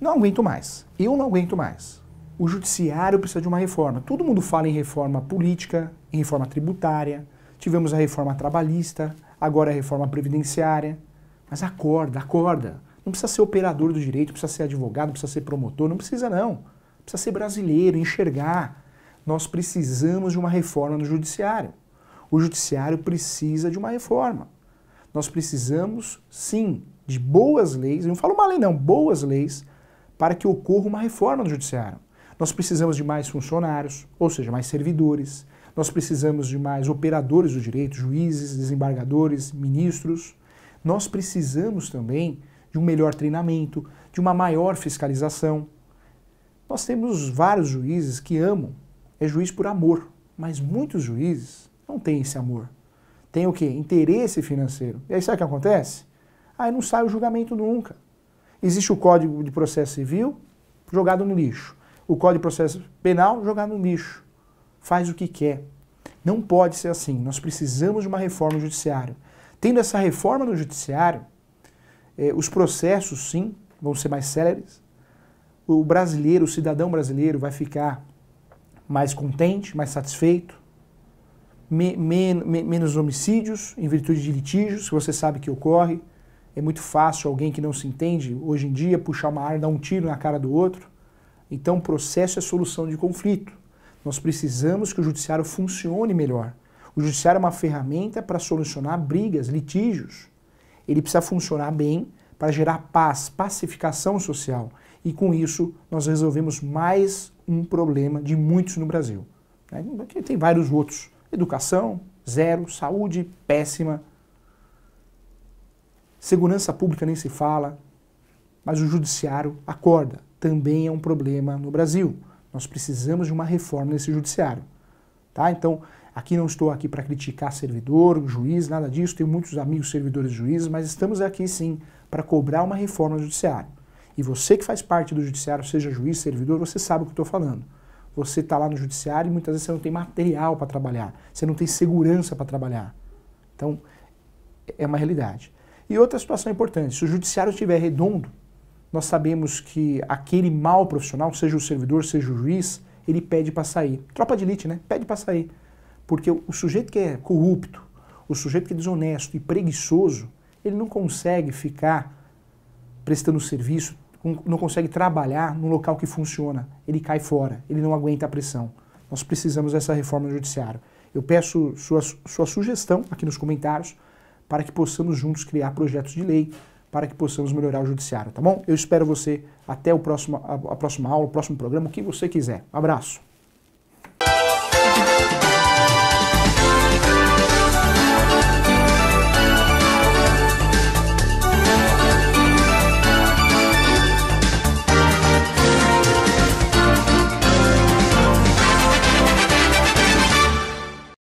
Não aguento mais. Eu não aguento mais. O judiciário precisa de uma reforma. Todo mundo fala em reforma política, em reforma tributária. Tivemos a reforma trabalhista, agora a reforma previdenciária. Mas acorda, acorda. Não precisa ser operador do direito, não precisa ser advogado, não precisa ser promotor, não precisa não. Precisa ser brasileiro, enxergar. Nós precisamos de uma reforma no judiciário. O judiciário precisa de uma reforma. Nós precisamos, sim, de boas leis, eu não falo uma lei não, boas leis para que ocorra uma reforma no judiciário. Nós precisamos de mais funcionários, ou seja, mais servidores. Nós precisamos de mais operadores do direito, juízes, desembargadores, ministros. Nós precisamos também de um melhor treinamento, de uma maior fiscalização. Nós temos vários juízes que amam, é juiz por amor, mas muitos juízes não têm esse amor. Tem o quê? Interesse financeiro. E aí sabe o que acontece? Aí ah, não sai o julgamento nunca. Existe o Código de Processo Civil jogado no lixo. O Código de Processo Penal jogado no lixo. Faz o que quer. Não pode ser assim. Nós precisamos de uma reforma no judiciário. Tendo essa reforma no judiciário, eh, os processos, sim, vão ser mais céleres. O brasileiro, o cidadão brasileiro, vai ficar mais contente, mais satisfeito. Me, me, menos homicídios em virtude de litígios, que você sabe que ocorre. É muito fácil alguém que não se entende, hoje em dia, puxar uma arma, dar um tiro na cara do outro. Então, processo é solução de conflito. Nós precisamos que o judiciário funcione melhor. O judiciário é uma ferramenta para solucionar brigas, litígios. Ele precisa funcionar bem para gerar paz, pacificação social. E com isso, nós resolvemos mais um problema de muitos no Brasil. Né? Tem vários outros: educação, zero, saúde, péssima, Segurança pública nem se fala, mas o judiciário acorda. Também é um problema no Brasil. Nós precisamos de uma reforma nesse judiciário. Tá? Então, aqui não estou aqui para criticar servidor, juiz, nada disso. Tenho muitos amigos servidores juízes, mas estamos aqui sim para cobrar uma reforma no judiciário. E você que faz parte do judiciário, seja juiz, servidor, você sabe o que estou falando. Você está lá no judiciário e muitas vezes você não tem material para trabalhar, você não tem segurança para trabalhar. Então, é uma realidade. E outra situação importante, se o judiciário estiver redondo, nós sabemos que aquele mal profissional, seja o servidor, seja o juiz, ele pede para sair. Tropa de elite, né? Pede para sair. Porque o sujeito que é corrupto, o sujeito que é desonesto e preguiçoso, ele não consegue ficar prestando serviço, não consegue trabalhar num local que funciona. Ele cai fora, ele não aguenta a pressão. Nós precisamos dessa reforma do judiciário. Eu peço sua, sua sugestão aqui nos comentários para que possamos juntos criar projetos de lei, para que possamos melhorar o judiciário, tá bom? Eu espero você até o próximo, a, a próxima aula, o próximo programa, o que você quiser. Abraço!